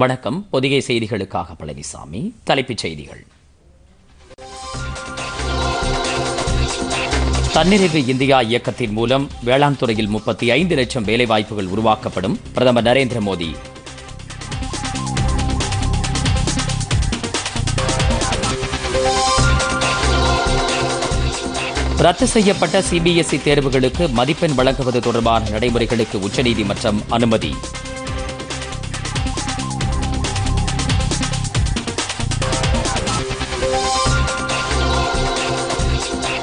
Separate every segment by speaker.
Speaker 1: வணக்கம் பொதிகை செய்திகளுக்காக பழனிசாமி தலைப்புச் செய்திகள் தன்னிறைவு இந்தியா இயக்கத்தின் மூலம் வேளாண் துறையில் முப்பத்தி ஐந்து லட்சம் வேலைவாய்ப்புகள் உருவாக்கப்படும் பிரதமர் நரேந்திர மோடி ரத்து செய்யப்பட்ட சிபிஎஸ்இ தேர்வுகளுக்கு மதிப்பெண் வழங்குவது தொடர்பான நடைமுறைகளுக்கு உச்சநீதிமன்றம் அனுமதி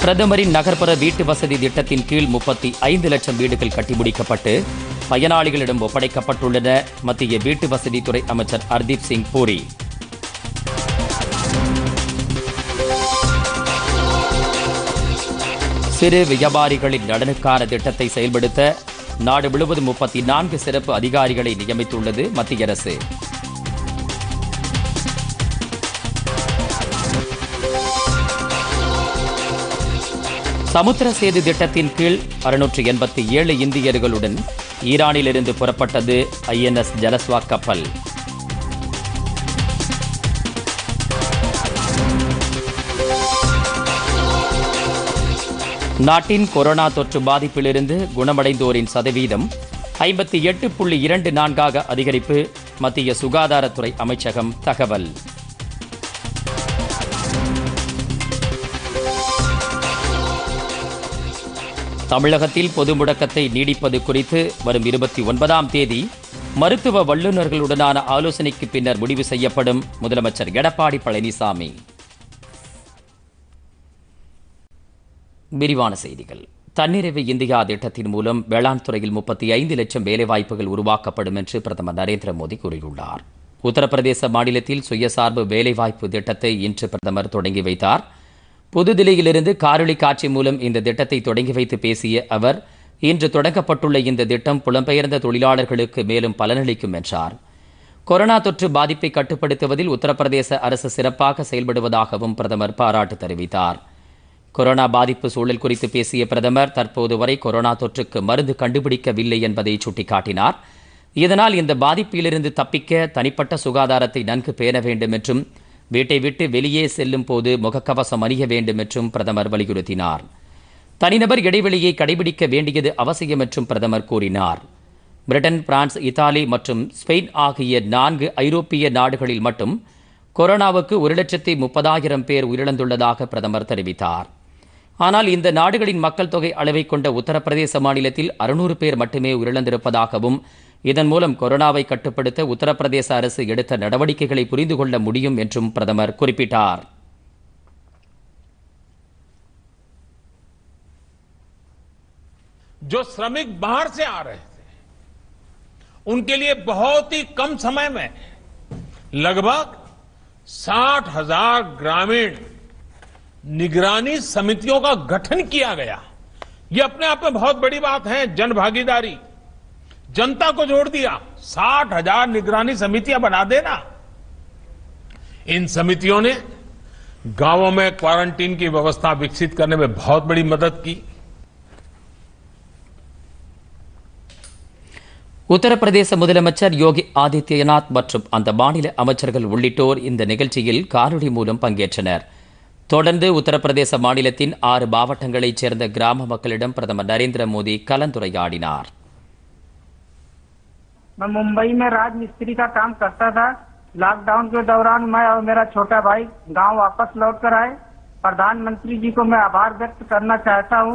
Speaker 1: பிரதமரின் நகர்ப்புற வீட்டு வசதி திட்டத்தின் கீழ் முப்பத்தி ஐந்து லட்சம் வீடுகள் முடிக்கப்பட்டு பயனாளிகளிடம் ஒப்படைக்கப்பட்டுள்ளன மத்திய வீட்டு வசதித்துறை அமைச்சர் ஹர்தீப் சிங் பூரி சிறு வியாபாரிகளின் நலனுக்கான திட்டத்தை செயல்படுத்த நாடு முழுவதும் முப்பத்தி நான்கு சிறப்பு அதிகாரிகளை நியமித்துள்ளது மத்திய அரசு சமுத்திர சேது திட்டத்தின் கீழ் அறுநூற்றி எண்பத்தி ஏழு இந்தியர்களுடன் ஈரானிலிருந்து புறப்பட்டது ஐஎன்எஸ் ஜலஸ்வா கப்பல் நாட்டின் கொரோனா தொற்று பாதிப்பிலிருந்து குணமடைந்தோரின் சதவீதம் ஐம்பத்தி எட்டு புள்ளி இரண்டு நான்காக அதிகரிப்பு மத்திய சுகாதாரத்துறை அமைச்சகம் தகவல் தமிழகத்தில் பொது முடக்கத்தை நீடிப்பது குறித்து வரும் இருபத்தி ஒன்பதாம் தேதி மருத்துவ வல்லுநர்களுடனான ஆலோசனைக்கு பின்னர் முடிவு செய்யப்படும் முதலமைச்சர் எடப்பாடி பழனிசாமி விரிவான செய்திகள் தன்னிறைவு இந்தியா திட்டத்தின் மூலம் வேளாண் துறையில் முப்பத்தி ஐந்து லட்சம் வேலைவாய்ப்புகள் உருவாக்கப்படும் என்று பிரதமர் நரேந்திர மோடி கூறியுள்ளார் உத்தரப்பிரதேச மாநிலத்தில் சுயசார்பு வேலைவாய்ப்பு திட்டத்தை இன்று பிரதமர் தொடங்கி வைத்தார் புதுதில்லியிலிருந்து காரொலி காட்சி மூலம் இந்த திட்டத்தை தொடங்கி வைத்து பேசிய அவர் இன்று தொடங்கப்பட்டுள்ள இந்த திட்டம் புலம்பெயர்ந்த தொழிலாளர்களுக்கு மேலும் பலனளிக்கும் என்றார் கொரோனா தொற்று பாதிப்பை கட்டுப்படுத்துவதில் உத்தரப்பிரதேச அரசு சிறப்பாக செயல்படுவதாகவும் பிரதமர் பாராட்டு தெரிவித்தார் கொரோனா பாதிப்பு சூழல் குறித்து பேசிய பிரதமர் தற்போது வரை கொரோனா தொற்றுக்கு மருந்து கண்டுபிடிக்கவில்லை என்பதை சுட்டிக்காட்டினார் இதனால் இந்த பாதிப்பிலிருந்து தப்பிக்க தனிப்பட்ட சுகாதாரத்தை நன்கு பேண வேண்டும் என்றும் வீட்டை விட்டு வெளியே செல்லும் போது முகக்கவசம் அணிய வேண்டும் என்றும் பிரதமர் வலியுறுத்தினார் தனிநபர் இடைவெளியை கடைபிடிக்க வேண்டியது அவசியம் என்றும் பிரதமர் கூறினார் பிரிட்டன் பிரான்ஸ் இத்தாலி மற்றும் ஸ்பெயின் ஆகிய நான்கு ஐரோப்பிய நாடுகளில் மட்டும் கொரோனாவுக்கு ஒரு லட்சத்தி முப்பதாயிரம் பேர் உயிரிழந்துள்ளதாக பிரதமர் தெரிவித்தார் ஆனால் இந்த நாடுகளின் மக்கள் தொகை அளவை கொண்ட உத்தரப்பிரதேச மாநிலத்தில் அறுநூறு பேர் மட்டுமே உயிரிழந்திருப்பதாகவும் இதன் மூலம் கொரோனாவை கட்டுப்படுத்த உத்தரப்பிரதேச அரசு எடுத்த நடவடிக்கைகளை புரிந்து கொள்ள முடியும் என்றும் பிரதமர் குறிப்பிட்டார்
Speaker 2: जो श्रमिक बाहर से आ रहे थे उनके लिए बहुत ही कम समय में लगभग साठ हजार ग्रामीण निगरानी समितियों का गठन किया गया यह अपने आप में बहुत बड़ी बात है जन भागीदारी जनता को जोड़ दिया साठ हजार निगरानी समितियां बना देना इन समितियों ने गांवों में क्वारंटीन की व्यवस्था विकसित करने में बहुत बड़ी मदद की
Speaker 1: உத்தரப்பிரதேச முதலமைச்சர் யோகி ஆதித்யநாத் மற்றும் அந்த மாநில அமைச்சர்கள் உள்ளிட்டோர் இந்த நிகழ்ச்சியில் காணொலி மூலம் பங்கேற்றனர் தொடர்ந்து உத்தரப்பிரதேச மாநிலத்தின் ஆறு மாவட்டங்களைச் சேர்ந்த கிராம மக்களிடம் பிரதமர் நரேந்திர மோடி கலந்துரையாடினார்
Speaker 2: मैं मुंबई में राज मिस्त्री का काम करता था लॉकडाउन के दौरान मैं और मेरा छोटा भाई गांव वापस लौट कर आए प्रधानमंत्री जी को मैं आभार व्यक्त करना चाहता हूं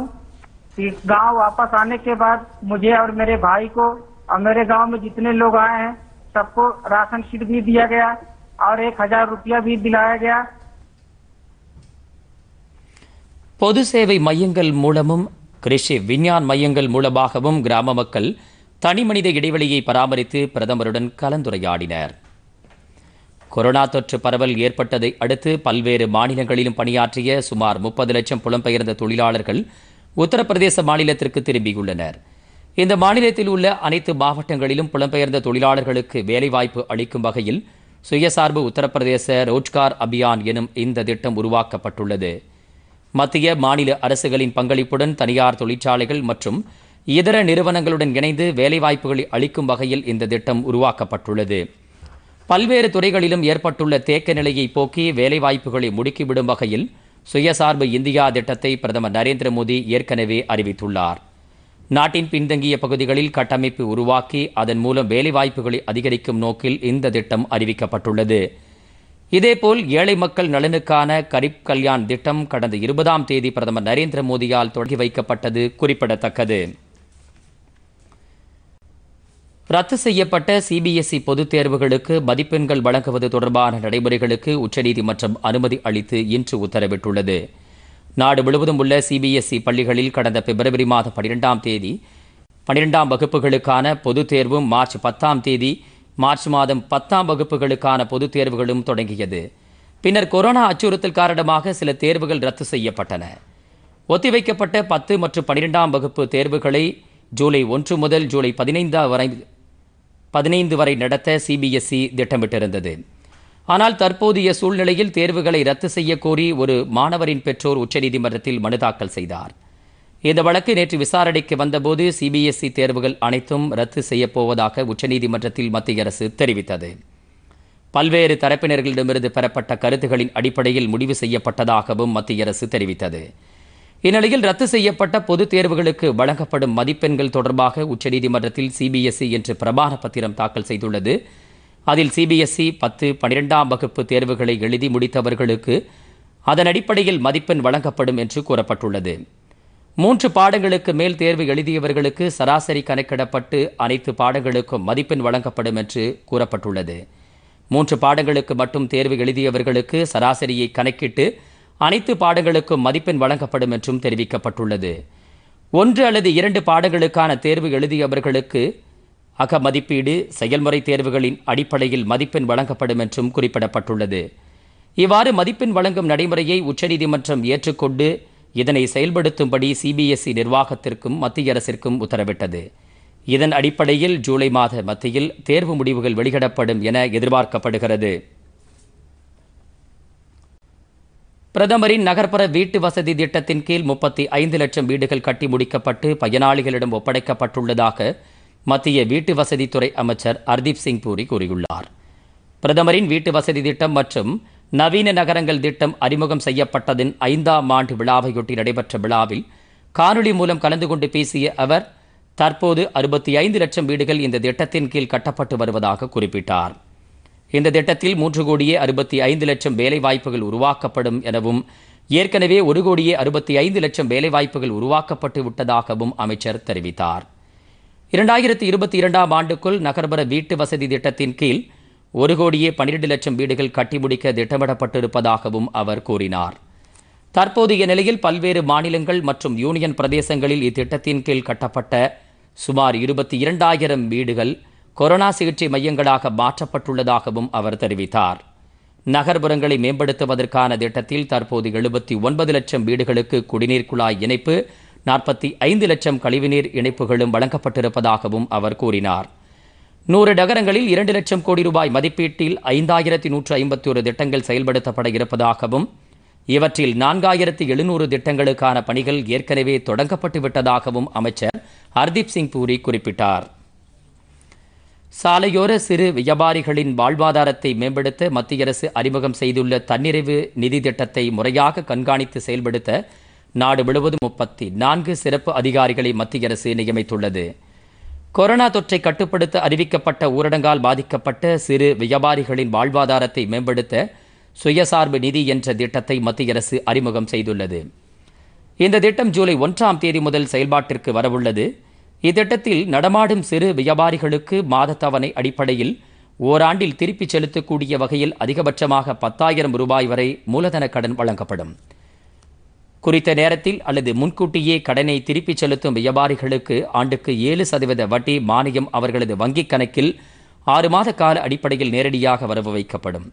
Speaker 2: कि गांव वापस आने के बाद मुझे और मेरे भाई को और मेरे गांव में जितने लोग आए हैं सबको राशन किट भी दिया गया और एक हजार रुपया भी दिलाया गया
Speaker 1: பொது சேவை மையங்கள் மூலமும் கிருஷி விஞ்ஞான் ग्राम மூலமாகவும் தனிமனித இடைவெளியை பராமரித்து பிரதமருடன் கலந்துரையாடினர் கொரோனா தொற்று பரவல் ஏற்பட்டதை அடுத்து பல்வேறு மாநிலங்களிலும் பணியாற்றிய சுமார் முப்பது லட்சம் புலம்பெயர்ந்த தொழிலாளர்கள் உத்தரப்பிரதேச மாநிலத்திற்கு திரும்பியுள்ளனர் இந்த மாநிலத்தில் உள்ள அனைத்து மாவட்டங்களிலும் புலம்பெயர்ந்த தொழிலாளர்களுக்கு வேலைவாய்ப்பு அளிக்கும் வகையில் சுயசார்பு உத்தரப்பிரதேச ரோஜ்கார் அபியான் எனும் இந்த திட்டம் உருவாக்கப்பட்டுள்ளது மத்திய மாநில அரசுகளின் பங்களிப்புடன் தனியார் தொழிற்சாலைகள் மற்றும் இதர நிறுவனங்களுடன் இணைந்து வேலைவாய்ப்புகளை அளிக்கும் வகையில் இந்த திட்டம் உருவாக்கப்பட்டுள்ளது பல்வேறு துறைகளிலும் ஏற்பட்டுள்ள தேக்க நிலையை போக்கி வேலைவாய்ப்புகளை முடுக்கிவிடும் வகையில் சுயசார்பு இந்தியா திட்டத்தை பிரதமர் நரேந்திர மோடி ஏற்கனவே அறிவித்துள்ளார் நாட்டின் பின்தங்கிய பகுதிகளில் கட்டமைப்பு உருவாக்கி அதன் மூலம் வேலைவாய்ப்புகளை அதிகரிக்கும் நோக்கில் இந்த திட்டம் அறிவிக்கப்பட்டுள்ளது இதேபோல் ஏழை மக்கள் நலனுக்கான கரிப் கல்யாண் திட்டம் கடந்த இருபதாம் தேதி பிரதமர் நரேந்திர மோடியால் தொடங்கி வைக்கப்பட்டது குறிப்பிடத்தக்கது ரத்து செய்யப்பட்ட சிபிஎஸ்இ e பொதுத் தேர்வுகளுக்கு மதிப்பெண்கள் வழங்குவது தொடர்பான நடைமுறைகளுக்கு உச்சநீதிமன்றம் அனுமதி அளித்து இன்று உத்தரவிட்டுள்ளது நாடு முழுவதும் உள்ள சிபிஎஸ்இ e பள்ளிகளில் கடந்த பிப்ரவரி மாதம் பனிரெண்டாம் தேதி பனிரெண்டாம் வகுப்புகளுக்கான பொதுத் தேர்வும் மார்ச் பத்தாம் தேதி மார்ச் மாதம் பத்தாம் வகுப்புகளுக்கான பொதுத் தேர்வுகளும் தொடங்கியது பின்னர் கொரோனா அச்சுறுத்தல் காரணமாக சில தேர்வுகள் ரத்து செய்யப்பட்டன ஒத்திவைக்கப்பட்ட பத்து மற்றும் பனிரெண்டாம் வகுப்பு தேர்வுகளை ஜூலை ஒன்று முதல் ஜூலை பதினைந்தாம் வரை பதினைந்து வரை நடத்த சிபிஎஸ்இ e திட்டமிட்டிருந்தது ஆனால் தற்போதைய சூழ்நிலையில் தேர்வுகளை ரத்து செய்யக்கோரி ஒரு மாணவரின் பெற்றோர் உச்சநீதிமன்றத்தில் மனு தாக்கல் செய்தார் இந்த வழக்கு நேற்று விசாரணைக்கு வந்தபோது சிபிஎஸ்இ e தேர்வுகள் அனைத்தும் ரத்து செய்யப்போவதாக உச்சநீதிமன்றத்தில் மத்திய அரசு தெரிவித்தது பல்வேறு தரப்பினர்களிடமிருந்து பெறப்பட்ட கருத்துகளின் அடிப்படையில் முடிவு செய்யப்பட்டதாகவும் மத்திய அரசு தெரிவித்தது இந்நிலையில் ரத்து செய்யப்பட்ட பொதுத் தேர்வுகளுக்கு வழங்கப்படும் மதிப்பெண்கள் தொடர்பாக உச்சநீதிமன்றத்தில் சிபிஎஸ்இ என்று பிரமாண பத்திரம் தாக்கல் செய்துள்ளது அதில் சிபிஎஸ்இ பத்து பனிரெண்டாம் வகுப்பு தேர்வுகளை எழுதி முடித்தவர்களுக்கு அதன் அடிப்படையில் மதிப்பெண் வழங்கப்படும் என்று கூறப்பட்டுள்ளது மூன்று பாடங்களுக்கு மேல் தேர்வு எழுதியவர்களுக்கு சராசரி கணக்கிடப்பட்டு அனைத்து பாடங்களுக்கும் மதிப்பெண் வழங்கப்படும் என்று கூறப்பட்டுள்ளது மூன்று பாடங்களுக்கு மட்டும் தேர்வு எழுதியவர்களுக்கு சராசரியை கணக்கிட்டு அனைத்து பாடங்களுக்கும் மதிப்பெண் வழங்கப்படும் என்றும் தெரிவிக்கப்பட்டுள்ளது ஒன்று அல்லது இரண்டு பாடங்களுக்கான தேர்வு எழுதியவர்களுக்கு அகமதிப்பீடு செயல்முறை தேர்வுகளின் அடிப்படையில் மதிப்பெண் வழங்கப்படும் என்றும் குறிப்பிடப்பட்டுள்ளது இவ்வாறு மதிப்பெண் வழங்கும் நடைமுறையை உச்சநீதிமன்றம் ஏற்றுக்கொண்டு இதனை செயல்படுத்தும்படி சிபிஎஸ்இ நிர்வாகத்திற்கும் மத்திய அரசிற்கும் உத்தரவிட்டது இதன் அடிப்படையில் ஜூலை மாத மத்தியில் தேர்வு முடிவுகள் வெளியிடப்படும் என எதிர்பார்க்கப்படுகிறது பிரதமரின் நகர்ப்புற வீட்டு வசதி திட்டத்தின் கீழ் முப்பத்தி ஐந்து லட்சம் வீடுகள் கட்டி முடிக்கப்பட்டு பயனாளிகளிடம் ஒப்படைக்கப்பட்டுள்ளதாக மத்திய வீட்டு வசதித்துறை அமைச்சர் ஹர்தீப் சிங் பூரி கூறியுள்ளார் பிரதமரின் வீட்டு வசதி திட்டம் மற்றும் நவீன நகரங்கள் திட்டம் அறிமுகம் செய்யப்பட்டதின் ஐந்தாம் ஆண்டு விழாவையொட்டி நடைபெற்ற விழாவில் காணொலி மூலம் கலந்து கொண்டு பேசிய அவர் தற்போது அறுபத்தி ஐந்து லட்சம் வீடுகள் இந்த திட்டத்தின் கீழ் கட்டப்பட்டு வருவதாக குறிப்பிட்டார் இந்த திட்டத்தில் மூன்று கோடியே அறுபத்தி ஐந்து லட்சம் வேலைவாய்ப்புகள் உருவாக்கப்படும் எனவும் ஏற்கனவே ஒரு கோடியே அறுபத்தி ஐந்து லட்சம் வேலைவாய்ப்புகள் உருவாக்கப்பட்டு விட்டதாகவும் அமைச்சர் தெரிவித்தார் இரண்டாயிரத்தி இருபத்தி இரண்டாம் ஆண்டுக்குள் நகர்ப்புற வீட்டு வசதி திட்டத்தின் கீழ் ஒரு கோடியே பன்னிரண்டு லட்சம் வீடுகள் கட்டி முடிக்க திட்டமிடப்பட்டிருப்பதாகவும் அவர் கூறினார் தற்போதைய நிலையில் பல்வேறு மாநிலங்கள் மற்றும் யூனியன் பிரதேசங்களில் இத்திட்டத்தின் கீழ் கட்டப்பட்ட சுமார் இருபத்தி இரண்டாயிரம் வீடுகள் கொரோனா சிகிச்சை மையங்களாக மாற்றப்பட்டுள்ளதாகவும் அவர் தெரிவித்தார் நகர்ப்புறங்களை மேம்படுத்துவதற்கான திட்டத்தில் தற்போது எழுபத்தி ஒன்பது லட்சம் வீடுகளுக்கு குடிநீர் குழாய் இணைப்பு நாற்பத்தி ஐந்து லட்சம் கழிவுநீர் இணைப்புகளும் வழங்கப்பட்டிருப்பதாகவும் அவர் கூறினார் நூறு நகரங்களில் இரண்டு லட்சம் கோடி ரூபாய் மதிப்பீட்டில் ஐந்தாயிரத்தி நூற்று ஐம்பத்தி ஒரு திட்டங்கள் செயல்படுத்தப்பட இருப்பதாகவும் இவற்றில் நான்காயிரத்தி எழுநூறு திட்டங்களுக்கான பணிகள் ஏற்கனவே தொடங்கப்பட்டுவிட்டதாகவும் அமைச்சர் ஹர்தீப் சிங் பூரி குறிப்பிட்டார் சாலையோர சிறு வியாபாரிகளின் வாழ்வாதாரத்தை மேம்படுத்த மத்திய அரசு அறிமுகம் செய்துள்ள தன்னிறைவு நிதி திட்டத்தை முறையாக கண்காணித்து செயல்படுத்த நாடு முழுவதும் முப்பத்தி நான்கு சிறப்பு அதிகாரிகளை மத்திய அரசு நியமித்துள்ளது கொரோனா தொற்றை கட்டுப்படுத்த அறிவிக்கப்பட்ட ஊரடங்கால் பாதிக்கப்பட்ட சிறு வியாபாரிகளின் வாழ்வாதாரத்தை மேம்படுத்த சுயசார்பு நிதி என்ற திட்டத்தை மத்திய அரசு அறிமுகம் செய்துள்ளது இந்த திட்டம் ஜூலை ஒன்றாம் தேதி முதல் செயல்பாட்டிற்கு வரவுள்ளது இத்திட்டத்தில் நடமாடும் சிறு வியாபாரிகளுக்கு மாதத்தவணை அடிப்படையில் ஓராண்டில் திருப்பிச் செலுத்தக்கூடிய வகையில் அதிகபட்சமாக பத்தாயிரம் ரூபாய் வரை மூலதன கடன் வழங்கப்படும் குறித்த நேரத்தில் அல்லது முன்கூட்டியே கடனை திருப்பிச் செலுத்தும் வியாபாரிகளுக்கு ஆண்டுக்கு ஏழு சதவீத வட்டி மானியம் அவர்களது வங்கிக் கணக்கில் ஆறு மாத கால அடிப்படையில் நேரடியாக வரவு வைக்கப்படும்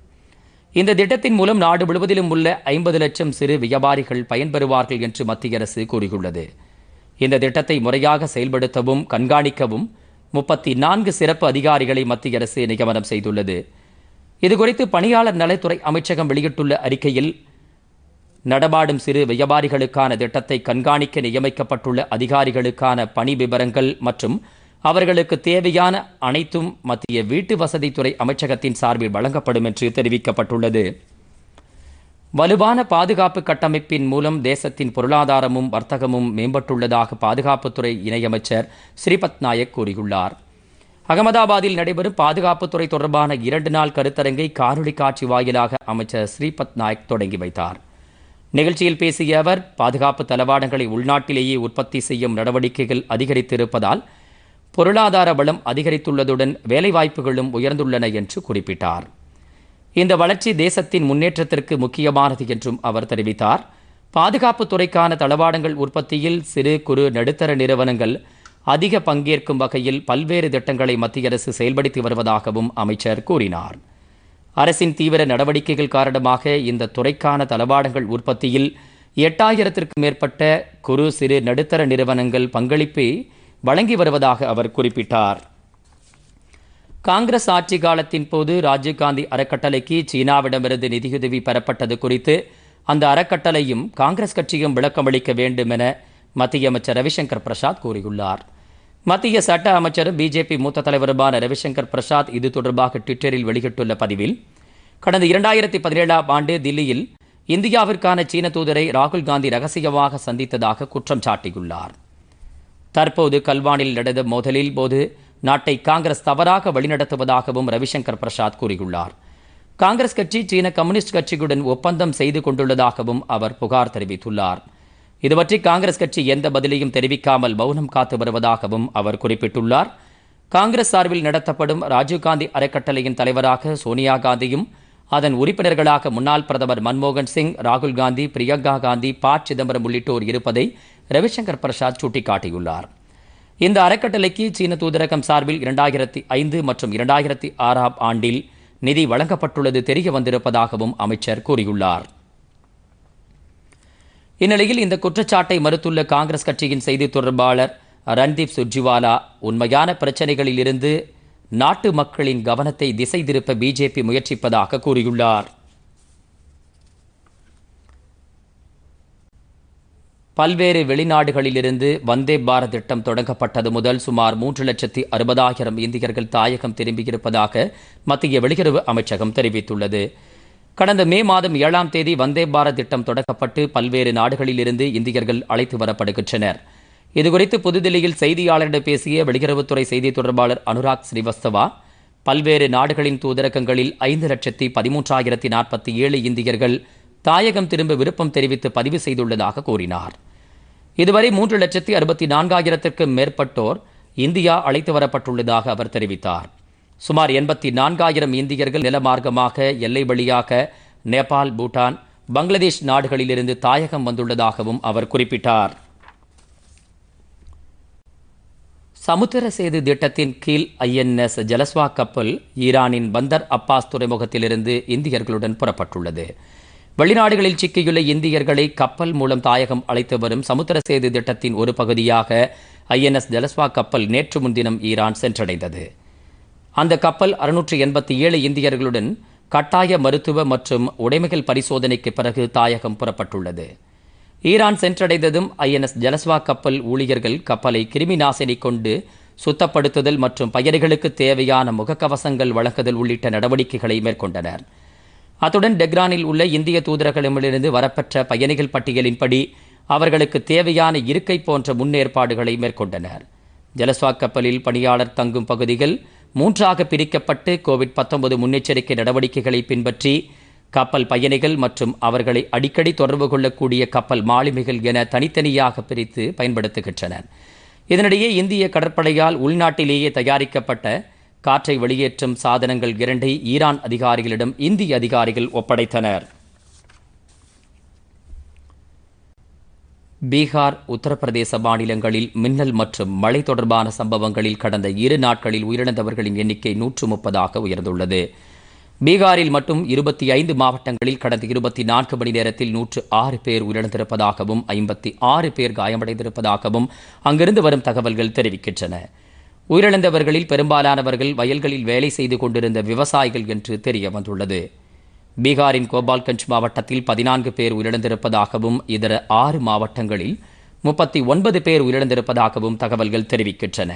Speaker 1: இந்த திட்டத்தின் மூலம் நாடு முழுவதிலும் உள்ள ஐம்பது லட்சம் சிறு வியாபாரிகள் பயன்பெறுவார்கள் என்று மத்திய அரசு கூறியுள்ளது இந்த திட்டத்தை முறையாக செயல்படுத்தவும் கண்காணிக்கவும் முப்பத்தி நான்கு சிறப்பு அதிகாரிகளை மத்திய அரசு நியமனம் செய்துள்ளது இதுகுறித்து பணியாளர் நலத்துறை அமைச்சகம் வெளியிட்டுள்ள அறிக்கையில் நடமாடும் சிறு வியாபாரிகளுக்கான திட்டத்தை கண்காணிக்க நியமிக்கப்பட்டுள்ள அதிகாரிகளுக்கான பணி விவரங்கள் மற்றும் அவர்களுக்கு தேவையான அனைத்தும் மத்திய வீட்டு வசதித்துறை அமைச்சகத்தின் சார்பில் வழங்கப்படும் என்று தெரிவிக்கப்பட்டுள்ளது வலுவான பாதுகாப்பு கட்டமைப்பின் மூலம் தேசத்தின் பொருளாதாரமும் வர்த்தகமும் மேம்பட்டுள்ளதாக பாதுகாப்புத்துறை இணையமைச்சர் ஸ்ரீபத் நாயக் கூறியுள்ளார் அகமதாபாத்தில் நடைபெறும் பாதுகாப்புத்துறை தொடர்பான இரண்டு நாள் கருத்தரங்கை காணொலி காட்சி வாயிலாக அமைச்சர் ஸ்ரீபத் நாயக் தொடங்கி வைத்தார் நிகழ்ச்சியில் பேசிய அவர் பாதுகாப்பு தளவாடங்களை உள்நாட்டிலேயே உற்பத்தி செய்யும் நடவடிக்கைகள் அதிகரித்திருப்பதால் பொருளாதார வளம் அதிகரித்துள்ளதுடன் வேலைவாய்ப்புகளும் உயர்ந்துள்ளன என்று குறிப்பிட்டார் இந்த வளர்ச்சி தேசத்தின் முன்னேற்றத்திற்கு முக்கியமானது என்றும் அவர் தெரிவித்தார் பாதுகாப்பு துறைக்கான தளவாடங்கள் உற்பத்தியில் சிறு குறு நடுத்தர நிறுவனங்கள் அதிக பங்கேற்கும் வகையில் பல்வேறு திட்டங்களை மத்திய அரசு செயல்படுத்தி வருவதாகவும் அமைச்சர் கூறினார் அரசின் தீவிர நடவடிக்கைகள் காரணமாக இந்த துறைக்கான தளவாடங்கள் உற்பத்தியில் எட்டாயிரத்திற்கும் மேற்பட்ட குறு சிறு நடுத்தர நிறுவனங்கள் பங்களிப்பை வழங்கி வருவதாக அவர் குறிப்பிட்டார் காங்கிரஸ் ஆட்சி காலத்தின் போது ராஜீவ்காந்தி அறக்கட்டளைக்கு சீனாவிடமிருந்து நிதியுதவி பெறப்பட்டது குறித்து அந்த அறக்கட்டளையும் காங்கிரஸ் கட்சியும் விளக்கமளிக்க வேண்டும் என மத்திய அமைச்சர் ரவிசங்கர் பிரசாத் கூறியுள்ளார் மத்திய சட்ட அமைச்சரும் பிஜேபி மூத்த தலைவருமான ரவிசங்கர் பிரசாத் இது தொடர்பாக ட்விட்டரில் வெளியிட்டுள்ள பதிவில் கடந்த இரண்டாயிரத்தி பதினேழாம் ஆண்டு தில்லியில் இந்தியாவிற்கான சீன தூதரை ராகுல் காந்தி ரகசியமாக சந்தித்ததாக குற்றம் சாட்டியுள்ளார் தற்போது கல்வானில் நடந்த மோதலில் போது நாட்டை காங்கிரஸ் தவறாக வழிநடத்துவதாகவும் ரவிசங்கர் பிரசாத் கூறியுள்ளார் காங்கிரஸ் கட்சி சீன கம்யூனிஸ்ட் கட்சியுடன் ஒப்பந்தம் செய்து கொண்டுள்ளதாகவும் அவர் புகார் தெரிவித்துள்ளார் இதுபற்றி காங்கிரஸ் கட்சி எந்த பதிலையும் தெரிவிக்காமல் மௌனம் காத்து வருவதாகவும் அவர் குறிப்பிட்டுள்ளார் காங்கிரஸ் சார்பில் நடத்தப்படும் ராஜீவ்காந்தி அறக்கட்டளையின் தலைவராக சோனியா காந்தியும் அதன் உறுப்பினர்களாக முன்னாள் பிரதமர் மன்மோகன் சிங் ராகுல் காந்தி பிரியங்கா காந்தி ப சிதம்பரம் உள்ளிட்டோர் இருப்பதை ரவிசங்கர் பிரசாத் சுட்டிக்காட்டியுள்ளார் இந்த அறக்கட்டளைக்கு சீன தூதரகம் சார்பில் இரண்டாயிரத்தி ஐந்து மற்றும் இரண்டாயிரத்தி ஆறாம் ஆண்டில் நிதி வழங்கப்பட்டுள்ளது தெரிய வந்திருப்பதாகவும் அமைச்சர் கூறியுள்ளார் இந்நிலையில் இந்த குற்றச்சாட்டை மறுத்துள்ள காங்கிரஸ் கட்சியின் செய்தி தொடர்பாளர் ரன்தீப் சுர்ஜிவாலா உண்மையான பிரச்சனைகளிலிருந்து நாட்டு மக்களின் கவனத்தை திசை திருப்ப பிஜேபி முயற்சிப்பதாக கூறியுள்ளார் பல்வேறு வெளிநாடுகளிலிருந்து வந்தே பாரத் திட்டம் தொடங்கப்பட்டது முதல் சுமார் மூன்று லட்சத்தி அறுபதாயிரம் இந்தியர்கள் தாயகம் திரும்பியிருப்பதாக மத்திய வெளியுறவு அமைச்சகம் தெரிவித்துள்ளது கடந்த மே மாதம் ஏழாம் தேதி வந்தே பாரத் திட்டம் தொடங்கப்பட்டு பல்வேறு நாடுகளிலிருந்து இந்தியர்கள் அழைத்து வரப்படுகின்றனர் இதுகுறித்து புதுதில்லியில் செய்தியாளரிடம் பேசிய வெளியுறவுத்துறை செய்தி தொடர்பாளர் அனுராக் ஸ்ரீவஸ்தவா பல்வேறு நாடுகளின் தூதரகங்களில் ஐந்து லட்சத்தி பதிமூன்றாயிரத்தி நாற்பத்தி ஏழு இந்தியர்கள் தாயகம் திரும்ப விருப்பம் தெரிவித்து பதிவு செய்துள்ளதாக கூறினார் இதுவரை மூன்று லட்சத்தி அறுபத்தி நான்காயிரத்திற்கும் மேற்பட்டோர் இந்தியா அழைத்து வரப்பட்டுள்ளதாக அவர் தெரிவித்தார் சுமார் எண்பத்தி நான்காயிரம் இந்தியர்கள் நிலமார்க்கமாக எல்லை வழியாக நேபாள் பூட்டான் பங்களாதேஷ் நாடுகளிலிருந்து தாயகம் வந்துள்ளதாகவும் அவர் குறிப்பிட்டார் சமுத்திர சேது திட்டத்தின் கீழ் ஐஎன்எஸ் ஜலஸ்வா கப்பல் ஈரானின் பந்தர் அப்பாஸ் துறைமுகத்திலிருந்து இந்தியர்களுடன் புறப்பட்டுள்ளது வெளிநாடுகளில் சிக்கியுள்ள இந்தியர்களை கப்பல் மூலம் தாயகம் அழைத்து வரும் சமுத்திர சேது திட்டத்தின் ஒரு பகுதியாக எஸ் ஜலஸ்வா கப்பல் நேற்று முன்தினம் ஈரான் சென்றடைந்தது அந்த கப்பல் அறுநூற்றி எண்பத்தி ஏழு இந்தியர்களுடன் கட்டாய மருத்துவ மற்றும் உடைமைகள் பரிசோதனைக்கு பிறகு தாயகம் புறப்பட்டுள்ளது ஈரான் சென்றடைந்ததும் ஐஎன்எஸ் ஜலஸ்வா கப்பல் ஊழியர்கள் கப்பலை கிருமி நாசினி கொண்டு சுத்தப்படுத்துதல் மற்றும் பயிர்களுக்கு தேவையான முகக்கவசங்கள் வழங்குதல் உள்ளிட்ட நடவடிக்கைகளை மேற்கொண்டனர் அத்துடன் டெக்ரானில் உள்ள இந்திய தூதரகமிலிருந்து வரப்பெற்ற பயணிகள் பட்டியலின்படி அவர்களுக்கு தேவையான இருக்கை போன்ற முன்னேற்பாடுகளை மேற்கொண்டனர் ஜலஸ்வா கப்பலில் பணியாளர் தங்கும் பகுதிகள் மூன்றாக பிரிக்கப்பட்டு கோவிட் பத்தொன்பது முன்னெச்சரிக்கை நடவடிக்கைகளை பின்பற்றி கப்பல் பயணிகள் மற்றும் அவர்களை அடிக்கடி தொடர்பு கொள்ளக்கூடிய கப்பல் மாலுமிகள் என தனித்தனியாக பிரித்து பயன்படுத்துகின்றனர் இதனிடையே இந்திய கடற்படையால் உள்நாட்டிலேயே தயாரிக்கப்பட்ட காற்றை வெளியேற்றும் சாதனங்கள் இரண்டை ஈரான் அதிகாரிகளிடம் இந்திய அதிகாரிகள் ஒப்படைத்தனர் பீகார் உத்தரப்பிரதேச மாநிலங்களில் மின்னல் மற்றும் மழை தொடர்பான சம்பவங்களில் கடந்த இரு நாட்களில் உயிரிழந்தவர்களின் எண்ணிக்கை நூற்று முப்பதாக உயர்ந்துள்ளது பீகாரில் மட்டும் இருபத்தி ஐந்து மாவட்டங்களில் கடந்த இருபத்தி நான்கு மணி நேரத்தில் நூற்று ஆறு பேர் உயிரிழந்திருப்பதாகவும் ஐம்பத்தி ஆறு பேர் காயமடைந்திருப்பதாகவும் அங்கிருந்து வரும் தகவல்கள் தெரிவிக்கின்றன உயிரிழந்தவர்களில் பெரும்பாலானவர்கள் வயல்களில் வேலை செய்து கொண்டிருந்த விவசாயிகள் என்று தெரிய வந்துள்ளது பீகாரின் கோபால்கஞ்ச் மாவட்டத்தில் பதினான்கு பேர் உயிரிழந்திருப்பதாகவும் இதர ஆறு மாவட்டங்களில் முப்பத்தி ஒன்பது பேர் உயிரிழந்திருப்பதாகவும் தகவல்கள் தெரிவிக்கின்றன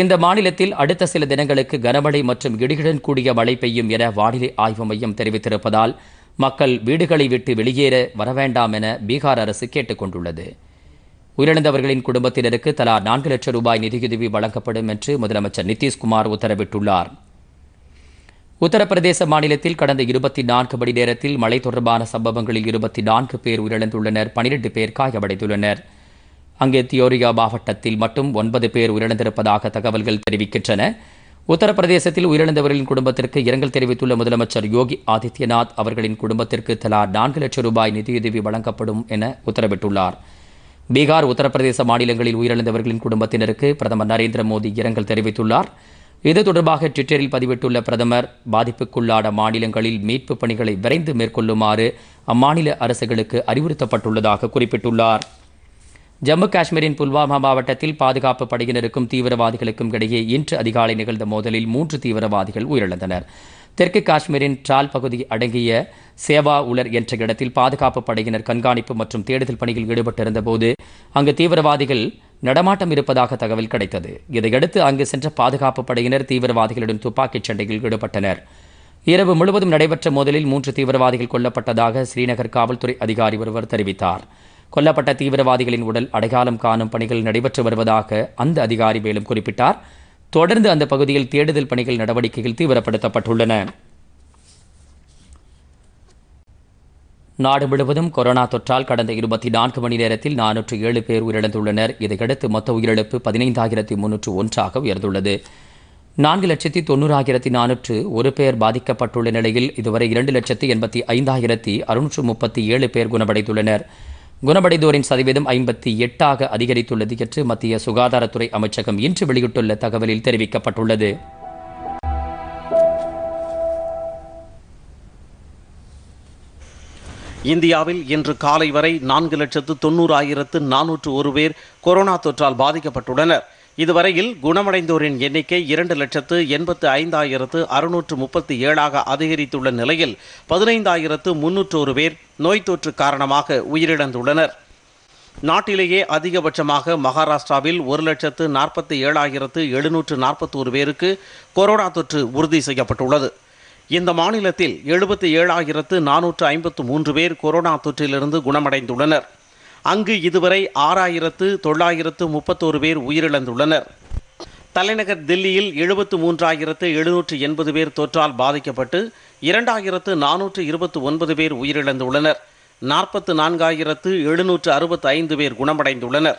Speaker 1: இந்த மாநிலத்தில் அடுத்த சில தினங்களுக்கு கனமழை மற்றும் இடியுடன் கூடிய மழை பெய்யும் என வானிலை ஆய்வு மையம் தெரிவித்திருப்பதால் மக்கள் வீடுகளை விட்டு வெளியேற வரவேண்டாம் என பீகார் அரசு கேட்டுக்கொண்டுள்ளது உயிரிழந்தவர்களின் குடும்பத்தினருக்கு தலா நான்கு லட்சம் ரூபாய் நிதியுதவி வழங்கப்படும் என்று முதலமைச்சர் நிதிஷ்குமார் உத்தரவிட்டுள்ளார் உத்தரப்பிரதேச மாநிலத்தில் கடந்த இருபத்தி நான்கு மணி நேரத்தில் மழை தொடர்பான சம்பவங்களில் இருபத்தி நான்கு பேர் உயிரிழந்துள்ளனர் பனிரெண்டு பேர் காயமடைந்துள்ளனர் அங்கே தியோரியா மாவட்டத்தில் மட்டும் ஒன்பது பேர் உயிரிழந்திருப்பதாக தகவல்கள் தெரிவிக்கின்றன உத்தரப்பிரதேசத்தில் உயிரிழந்தவர்களின் குடும்பத்திற்கு இரங்கல் தெரிவித்துள்ள முதலமைச்சர் யோகி ஆதித்யநாத் அவர்களின் குடும்பத்திற்கு தலா நான்கு லட்சம் ரூபாய் நிதியுதவி வழங்கப்படும் என உத்தரவிட்டுள்ளாா் பீகார் உத்தரப்பிரதேச மாநிலங்களில் உயிரிழந்தவர்களின் குடும்பத்தினருக்கு பிரதமர் நரேந்திர மோடி இரங்கல் தெரிவித்துள்ளார் இது தொடர்பாக ட்விட்டரில் பதிவிட்டுள்ள பிரதமர் பாதிப்புக்குள்ளான மாநிலங்களில் மீட்புப் பணிகளை விரைந்து மேற்கொள்ளுமாறு அம்மாநில அரசுகளுக்கு அறிவுறுத்தப்பட்டுள்ளதாக குறிப்பிட்டுள்ளார் ஜம்மு காஷ்மீரின் புல்வாமா மாவட்டத்தில் பாதுகாப்பு படையினருக்கும் தீவிரவாதிகளுக்கும் இடையே இன்று அதிகாலை நிகழ்ந்த மோதலில் மூன்று தீவிரவாதிகள் உயிரிழந்தனர் தெற்கு காஷ்மீரின் ட்ரால் பகுதி அடங்கிய சேவா உலர் என்ற இடத்தில் பாதுகாப்பு படையினர் கண்காணிப்பு மற்றும் தேடுதல் பணியில் ஈடுபட்டிருந்த போது அங்கு தீவிரவாதிகள் நடமாட்டம் இருப்பதாக தகவல் கிடைத்தது இதையடுத்து அங்கு சென்ற பாதுகாப்பு படையினர் தீவிரவாதிகளுடன் துப்பாக்கிச் சண்டையில் ஈடுபட்டனர் இரவு முழுவதும் நடைபெற்ற மோதலில் மூன்று தீவிரவாதிகள் கொல்லப்பட்டதாக ஸ்ரீநகர் காவல்துறை அதிகாரி ஒருவர் தெரிவித்தார் கொல்லப்பட்ட தீவிரவாதிகளின் உடல் அடையாளம் காணும் பணிகள் நடைபெற்று வருவதாக அந்த அதிகாரி மேலும் குறிப்பிட்டார் தொடர்ந்து அந்த பகுதியில் தேடுதல் பணிகள் நடவடிக்கைகள் தீவிரப்படுத்தப்பட்டுள்ளன நாடு முழுவதும் கொரோனா தொற்றால் கடந்த இருபத்தி நான்கு மணி நேரத்தில் நானூற்று ஏழு பேர் உயிரிழந்துள்ளனர் இதையடுத்து மொத்த உயிரிழப்பு பதினைந்தாயிரத்தி முன்னூற்று ஒன்றாக உயர்ந்துள்ளது நான்கு லட்சத்தி தொண்ணூறாயிரத்தி நானூற்று ஒரு பேர் பாதிக்கப்பட்டுள்ள நிலையில் இதுவரை இரண்டு லட்சத்தி எண்பத்தி ஐந்தாயிரத்தி அறுநூற்று முப்பத்தி ஏழு பேர் குணமடைந்துள்ளனர் குணமடைந்தோரின் சதவீதம் ஐம்பத்தி எட்டாக அதிகரித்துள்ளது என்று மத்திய சுகாதாரத்துறை அமைச்சகம் இன்று வெளியிட்டுள்ள தகவலில் தெரிவிக்கப்பட்டுள்ளது இந்தியாவில் இன்று காலை வரை
Speaker 3: நான்கு லட்சத்து ஆயிரத்து நானூற்று ஒரு பேர் கொரோனா தொற்றால் பாதிக்கப்பட்டுள்ளனர் இதுவரையில் குணமடைந்தோரின் எண்ணிக்கை இரண்டு லட்சத்து எண்பத்து ஐந்தாயிரத்து அறுநூற்று முப்பத்தி ஏழாக அதிகரித்துள்ள நிலையில் பதினைந்தாயிரத்து முன்னூற்றோரு பேர் நோய் தொற்று காரணமாக உயிரிழந்துள்ளனர் நாட்டிலேயே அதிகபட்சமாக மகாராஷ்டிராவில் ஒரு லட்சத்து நாற்பத்தி ஏழாயிரத்து எழுநூற்று நாற்பத்தோரு பேருக்கு கொரோனா தொற்று உறுதி செய்யப்பட்டுள்ளது இந்த மாநிலத்தில் எழுபத்தி ஏழாயிரத்து நானூற்று ஐம்பத்து மூன்று பேர் கொரோனா தொற்றிலிருந்து குணமடைந்துள்ளனர் அங்கு இதுவரை ஆறாயிரத்து தொள்ளாயிரத்து முப்பத்தோரு பேர் உயிரிழந்துள்ளனர் தலைநகர் தில்லியில் எழுபத்து மூன்றாயிரத்து எழுநூற்று எண்பது பேர் தொற்றால் பாதிக்கப்பட்டு இரண்டாயிரத்து நானூற்று இருபத்து ஒன்பது பேர் உயிரிழந்துள்ளனர் நாற்பத்து நான்காயிரத்து எழுநூற்று அறுபத்து ஐந்து பேர் குணமடைந்துள்ளனர்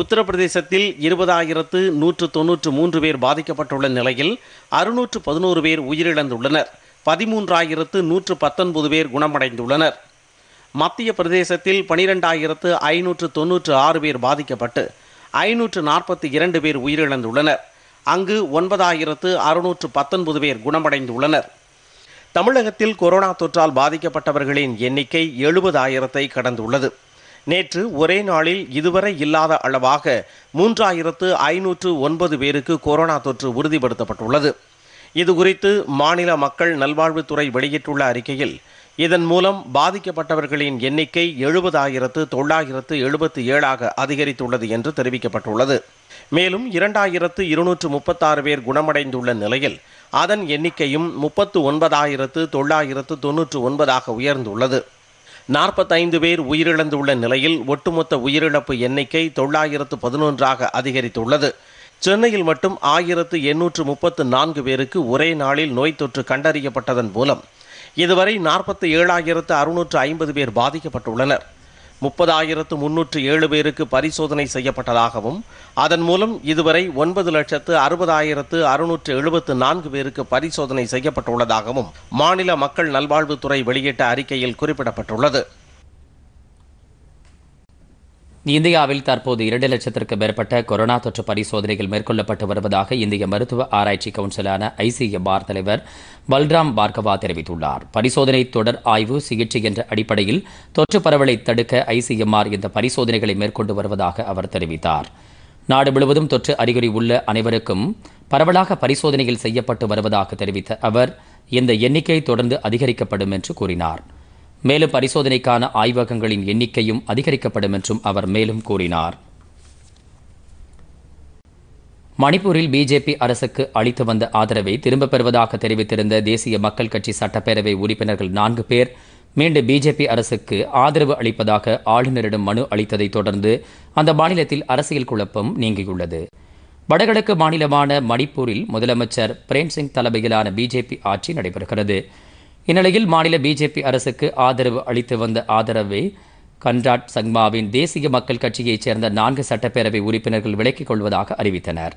Speaker 3: உத்தரப்பிரதேசத்தில் இருபதாயிரத்து நூற்று தொன்னூற்று மூன்று பேர் பாதிக்கப்பட்டுள்ள நிலையில் அறுநூற்று பதினோரு பேர் உயிரிழந்துள்ளனர் பதிமூன்றாயிரத்து நூற்று பத்தொன்பது பேர் குணமடைந்துள்ளனர் மத்திய பிரதேசத்தில் பனிரெண்டாயிரத்து ஐநூற்று தொன்னூற்று ஆறு பேர் பாதிக்கப்பட்டு ஐநூற்று நாற்பத்தி இரண்டு பேர் உயிரிழந்துள்ளனர் அங்கு ஒன்பதாயிரத்து அறுநூற்று பத்தொன்பது பேர் குணமடைந்துள்ளனர் தமிழகத்தில் கொரோனா தொற்றால் பாதிக்கப்பட்டவர்களின் எண்ணிக்கை எழுபதாயிரத்தை கடந்துள்ளது நேற்று ஒரே நாளில் இதுவரை இல்லாத அளவாக மூன்றாயிரத்து ஐநூற்று ஒன்பது பேருக்கு கொரோனா தொற்று உறுதிப்படுத்தப்பட்டுள்ளது இதுகுறித்து மாநில மக்கள் நல்வாழ்வுத்துறை வெளியிட்டுள்ள அறிக்கையில் இதன் மூலம் பாதிக்கப்பட்டவர்களின் எண்ணிக்கை எழுபதாயிரத்து தொள்ளாயிரத்து எழுபத்து ஏழாக அதிகரித்துள்ளது என்று தெரிவிக்கப்பட்டுள்ளது மேலும் இரண்டாயிரத்து இருநூற்று முப்பத்தாறு பேர் குணமடைந்துள்ள நிலையில் அதன் எண்ணிக்கையும் முப்பத்து ஒன்பதாயிரத்து தொள்ளாயிரத்து தொன்னூற்று ஒன்பதாக உயர்ந்துள்ளது நாற்பத்தைந்து பேர் உயிரிழந்துள்ள நிலையில் ஒட்டுமொத்த உயிரிழப்பு எண்ணிக்கை தொள்ளாயிரத்து பதினொன்றாக அதிகரித்துள்ளது சென்னையில் மட்டும் ஆயிரத்து எண்ணூற்று முப்பத்து நான்கு பேருக்கு ஒரே நாளில் நோய் தொற்று கண்டறியப்பட்டதன் மூலம் இதுவரை நாற்பத்தி ஏழாயிரத்து அறுநூற்று ஐம்பது பேர் பாதிக்கப்பட்டுள்ளனர் முப்பதாயிரத்து முன்னூற்று ஏழு பேருக்கு பரிசோதனை செய்யப்பட்டதாகவும் அதன் மூலம் இதுவரை ஒன்பது லட்சத்து அறுபதாயிரத்து அறுநூற்று எழுபத்து நான்கு பேருக்கு பரிசோதனை செய்யப்பட்டுள்ளதாகவும் மாநில மக்கள் நல்வாழ்வுத்துறை வெளியிட்ட அறிக்கையில் குறிப்பிடப்பட்டுள்ளது
Speaker 1: இந்தியாவில் தற்போது இரண்டு லட்சத்திற்கு மேற்பட்ட கொரோனா தொற்று பரிசோதனைகள் மேற்கொள்ளப்பட்டு வருவதாக இந்திய மருத்துவ ஆராய்ச்சி கவுன்சிலான ஐசிஎம்ஆர் தலைவர் பல்ராம் பார்கவா தெரிவித்துள்ளார் பரிசோதனை தொடர் ஆய்வு சிகிச்சை என்ற அடிப்படையில் தொற்று பரவலை தடுக்க ஐசிஎம்ஆர் இந்த பரிசோதனைகளை மேற்கொண்டு வருவதாக அவர் தெரிவித்தார் நாடு முழுவதும் தொற்று அறிகுறி உள்ள அனைவருக்கும் பரவலாக பரிசோதனைகள் செய்யப்பட்டு வருவதாக தெரிவித்த அவர் இந்த எண்ணிக்கை தொடர்ந்து அதிகரிக்கப்படும் என்று கூறினார் மேலும் பரிசோதனைக்கான ஆய்வகங்களின் எண்ணிக்கையும் அதிகரிக்கப்படும் என்றும் அவர் மேலும் கூறினார் மணிப்பூரில் பிஜேபி அரசுக்கு அளித்து வந்த ஆதரவை திரும்பப் பெறுவதாக தெரிவித்திருந்த தேசிய மக்கள் கட்சி சட்டப்பேரவை உறுப்பினர்கள் நான்கு பேர் மீண்டும் பிஜேபி அரசுக்கு ஆதரவு அளிப்பதாக ஆளுநரிடம் மனு அளித்ததைத் தொடர்ந்து அந்த மாநிலத்தில் அரசியல் குழப்பம் நீங்கியுள்ளது வடகிழக்கு மாநிலமான மணிப்பூரில் முதலமைச்சர் பிரேம்சிங் தலைமையிலான பிஜேபி ஆட்சி நடைபெறுகிறது இந்நிலையில் மாநில பிஜேபி அரசுக்கு ஆதரவு அளித்து வந்த ஆதரவை கன்ராட் சங்மாவின் தேசிய மக்கள் கட்சியைச் சேர்ந்த நான்கு சட்டப்பேரவை உறுப்பினர்கள் விலக்கிக் கொள்வதாக அறிவித்தனர்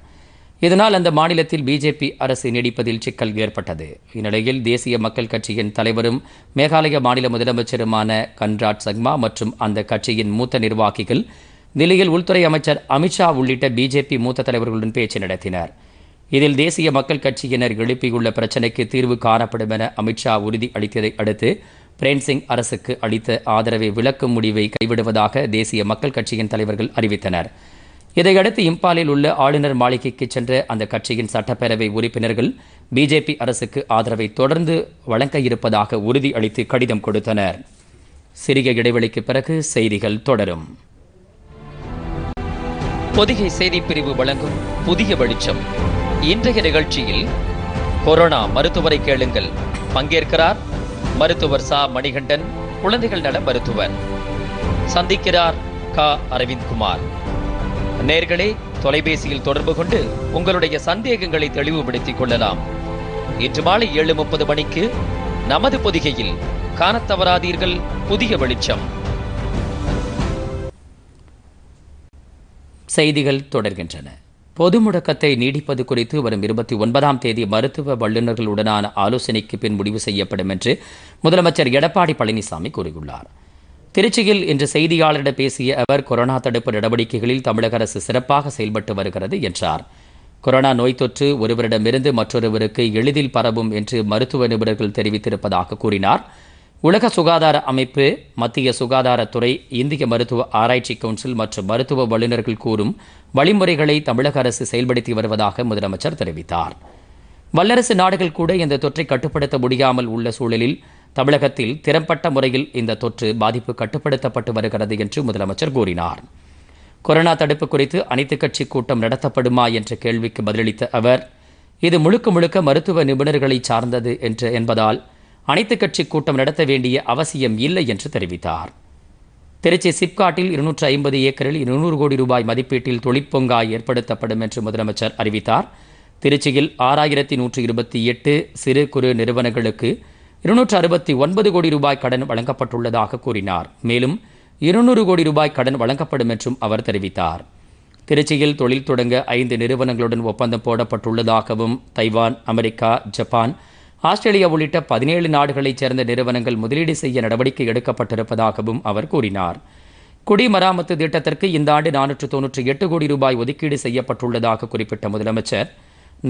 Speaker 1: இதனால் அந்த மாநிலத்தில் பிஜேபி அரசு நீடிப்பதில் சிக்கல் ஏற்பட்டது இந்நிலையில் தேசிய மக்கள் கட்சியின் தலைவரும் மேகாலய மாநில முதலமைச்சருமான கன்ராட் சங்மா மற்றும் அந்த கட்சியின் மூத்த நிர்வாகிகள் தில்லியில் உள்துறை அமைச்சர் அமித்ஷா உள்ளிட்ட பிஜேபி மூத்த தலைவர்களுடன் பேச்சு நடத்தினர் இதில் தேசிய மக்கள் கட்சியினர் எழுப்பியுள்ள பிரச்சினைக்கு தீர்வு காணப்படும் என அமித்ஷா உறுதி அளித்ததை அடுத்து பிரேம்சிங் அரசுக்கு அளித்த ஆதரவை விளக்கும் முடிவை கைவிடுவதாக தேசிய மக்கள் கட்சியின் தலைவர்கள் அறிவித்தனர் இதையடுத்து இம்பாலில் உள்ள ஆளுநர் மாளிகைக்கு சென்ற அந்த கட்சியின் சட்டப்பேரவை உறுப்பினர்கள் பிஜேபி அரசுக்கு ஆதரவை தொடர்ந்து வழங்க இருப்பதாக உறுதி அளித்து கடிதம் கொடுத்தனர் சிறிய இடைவெளிக்கு பிறகு செய்திகள் தொடரும் பொதிகை செய்தி பிரிவு வழங்கும் புதிய வெளிச்சம் இன்றைய நிகழ்ச்சியில் கொரோனா மருத்துவரை கேளுங்கள் பங்கேற்கிறார் மருத்துவர் சா மணிகண்டன் குழந்தைகள் நல மருத்துவர் சந்திக்கிறார் க குமார் நேர்களே தொலைபேசியில் தொடர்பு கொண்டு உங்களுடைய சந்தேகங்களை தெளிவுபடுத்திக் கொள்ளலாம் இன்று மாலை ஏழு முப்பது மணிக்கு நமது பொதிகையில் காணத்தவராதீர்கள் புதிய வெளிச்சம் செய்திகள் தொடர்கின்றன பொது முடக்கத்தை நீடிப்பது குறித்து வரும் இருபத்தி ஒன்பதாம் தேதி மருத்துவ வல்லுநர்களுடனான ஆலோசனைக்கு பின் முடிவு செய்யப்படும் என்று முதலமைச்சர் எடப்பாடி பழனிசாமி கூறியுள்ளார் திருச்சியில் இன்று செய்தியாளரிடம் பேசிய அவர் கொரோனா தடுப்பு நடவடிக்கைகளில் தமிழக அரசு சிறப்பாக செயல்பட்டு வருகிறது என்றார் கொரோனா நோய் தொற்று ஒருவரிடமிருந்து மற்றொருவருக்கு எளிதில் பரவும் என்று மருத்துவ நிபுணர்கள் தெரிவித்திருப்பதாக கூறினார் உலக சுகாதார அமைப்பு மத்திய சுகாதாரத்துறை இந்திய மருத்துவ ஆராய்ச்சி கவுன்சில் மற்றும் மருத்துவ வல்லுநர்கள் கூறும் வழிமுறைகளை தமிழக அரசு செயல்படுத்தி வருவதாக முதலமைச்சர் தெரிவித்தார் வல்லரசு நாடுகள் கூட இந்த தொற்றை கட்டுப்படுத்த முடியாமல் உள்ள சூழலில் தமிழகத்தில் திறம்பட்ட முறையில் இந்த தொற்று பாதிப்பு கட்டுப்படுத்தப்பட்டு வருகிறது என்று முதலமைச்சர் கூறினார் கொரோனா தடுப்பு குறித்து அனைத்துக் கட்சி கூட்டம் நடத்தப்படுமா என்ற கேள்விக்கு பதிலளித்த அவர் இது முழுக்க முழுக்க மருத்துவ நிபுணர்களை சார்ந்தது என்று என்பதால் அனைத்து கட்சி கூட்டம் நடத்த வேண்டிய அவசியம் இல்லை என்று தெரிவித்தார் திருச்சி சிப்காட்டில் இருநூற்று ஐம்பது ஏக்கரில் இருநூறு கோடி ரூபாய் மதிப்பீட்டில் தொழிற்பொங்கா ஏற்படுத்தப்படும் என்று முதலமைச்சர் அறிவித்தார் திருச்சியில் ஆறாயிரத்தி நூற்று இருபத்தி எட்டு சிறு குறு நிறுவனங்களுக்கு இருநூற்று அறுபத்தி ஒன்பது கோடி ரூபாய் கடன் வழங்கப்பட்டுள்ளதாக கூறினார் மேலும் இருநூறு கோடி ரூபாய் கடன் வழங்கப்படும் என்றும் அவர் தெரிவித்தார் திருச்சியில் தொழில் தொடங்க ஐந்து நிறுவனங்களுடன் ஒப்பந்தம் போடப்பட்டுள்ளதாகவும் தைவான் அமெரிக்கா ஜப்பான் ஆஸ்திரேலியா உள்ளிட்ட பதினேழு நாடுகளைச் சேர்ந்த நிறுவனங்கள் முதலீடு செய்ய நடவடிக்கை எடுக்கப்பட்டிருப்பதாகவும் அவர் கூறினார் குடிமராமத்து திட்டத்திற்கு இந்த ஆண்டு நானூற்று தொன்னூற்றி எட்டு கோடி ரூபாய் ஒதுக்கீடு செய்யப்பட்டுள்ளதாக குறிப்பிட்ட முதலமைச்சர்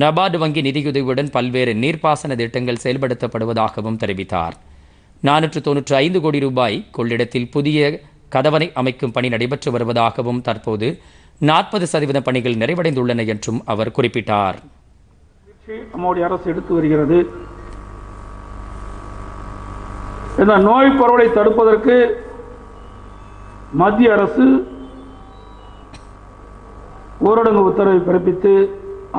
Speaker 1: நபார்டு வங்கி நிதியுதவியுடன் பல்வேறு நீர்ப்பாசன திட்டங்கள் செயல்படுத்தப்படுவதாகவும் தெரிவித்தார் நானூற்று தொன்னூற்றி ஐந்து கோடி ரூபாய் கொள்ளிடத்தில் புதிய கதவனை அமைக்கும் பணி நடைபெற்று வருவதாகவும் தற்போது நாற்பது சதவீத பணிகள் நிறைவடைந்துள்ளன என்றும் அவர் குறிப்பிட்டார்
Speaker 2: அரசு எடுத்து வருகிறது இந்த நோய் பரவலை தடுப்பதற்கு மத்திய அரசு ஊரடங்கு உத்தரவை பிறப்பித்து